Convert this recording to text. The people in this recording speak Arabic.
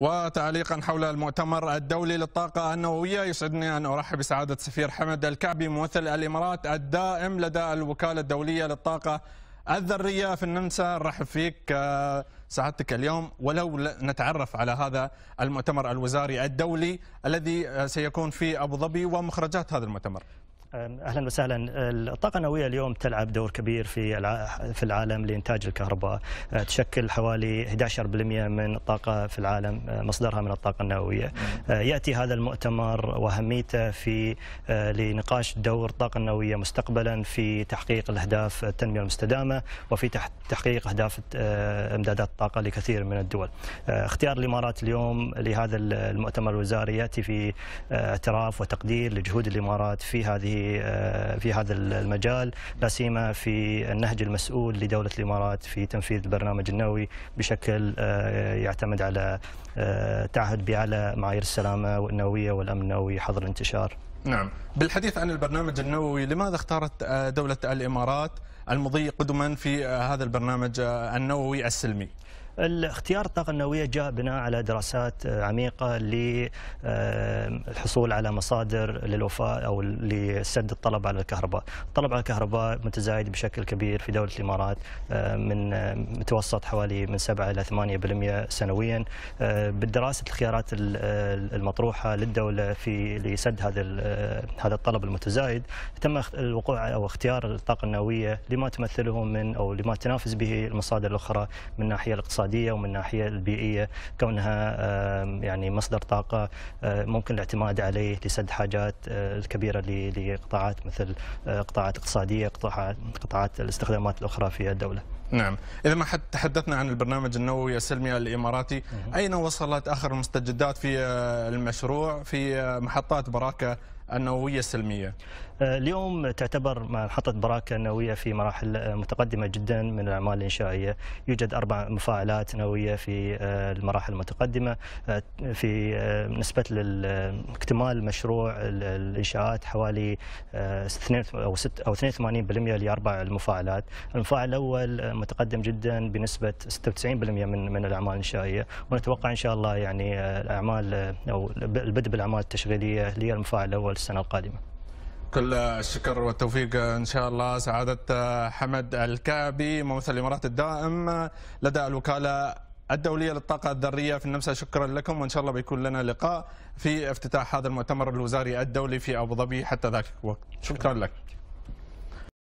وتعليقا حول المؤتمر الدولي للطاقة النووية يسعدني أن أرحب بسعادة السفير حمد الكعبي ممثل الإمارات الدائم لدى الوكالة الدولية للطاقة الذرية في النمسا نرحب فيك آه، سعادتك اليوم ولو نتعرف على هذا المؤتمر الوزاري الدولي الذي آه، سيكون في أبو ظبي ومخرجات هذا المؤتمر اهلا وسهلا الطاقه النوويه اليوم تلعب دور كبير في في العالم لانتاج الكهرباء آه، تشكل حوالي 11% من الطاقه في العالم آه، مصدرها من الطاقه النوويه آه، ياتي هذا المؤتمر واهميته في لنقاش دور الطاقه النوويه مستقبلا في تحقيق الاهداف التنميه المستدامه وفي تحقيق اهداف امدادات الطاقه لكثير من الدول اختيار الامارات اليوم لهذا المؤتمر الوزاري ياتي في اعتراف وتقدير لجهود الامارات في هذه في آه، في هذا المجال لا سيما في النهج المسؤول لدوله الامارات في تنفيذ البرنامج النووي بشكل آه، يعتمد على آه، تعهد بأعلى معايير السلامه والنوويه والامن النووي حظر الانتشار. نعم، بالحديث عن البرنامج النووي لماذا اختارت دوله الامارات المضي قدما في هذا البرنامج النووي السلمي؟ الاختيار الطاقه النوويه جاء بناء على دراسات آه، عميقه للحصول آه، على مصادر للوفاء او لسد الطلب على الكهرباء، الطلب على الكهرباء متزايد بشكل كبير في دوله الامارات آه، من متوسط حوالي من 7 الى 8% سنويا بدراسه الخيارات المطروحه للدوله في لسد هذا هذا الطلب المتزايد تم الوقوع او اختيار الطاقه النوويه لما تمثله من او لما تنافس به المصادر الاخرى من الناحيه الاقتصاديه الاقتصاديه ومن الناحيه البيئيه كونها يعني مصدر طاقه آه، ممكن الاعتماد عليه لسد حاجات آه، الكبيره لقطاعات مثل آه، قطاعات اقتصاديه قطاعات الاستخدامات الاخرى في الدوله. نعم، اذا ما تحدثنا عن البرنامج النووي السلمي الاماراتي، اين وصلت اخر المستجدات في المشروع في محطات براكه النووية السلمية آه، اليوم تعتبر محطة براكة نووية في مراحل آه، متقدمة جدا من الأعمال الإنشائية يوجد أربع مفاعلات نووية في آه، المراحل المتقدمة في نسبة اكتمال مشروع الإنشاءات حوالي أو 6 أو 82% لأربع المفاعلات المفاعل الأول متقدم جدا بنسبة 96% من من الأعمال الإنشائية ونتوقع إن شاء الله يعني الأعمال أو البدء بالأعمال التشغيلية للمفاعل الأول السنه القادمه. كل الشكر والتوفيق ان شاء الله سعاده آه، حمد الكعبي ممثل الامارات الدائم لدى الوكاله الدوليه للطاقه الذريه في النمسا شكرا لكم وان شاء الله بيكون لنا لقاء في افتتاح هذا المؤتمر الوزاري الدولي في ابو ظبي حتى ذاك الوقت شكرا لك.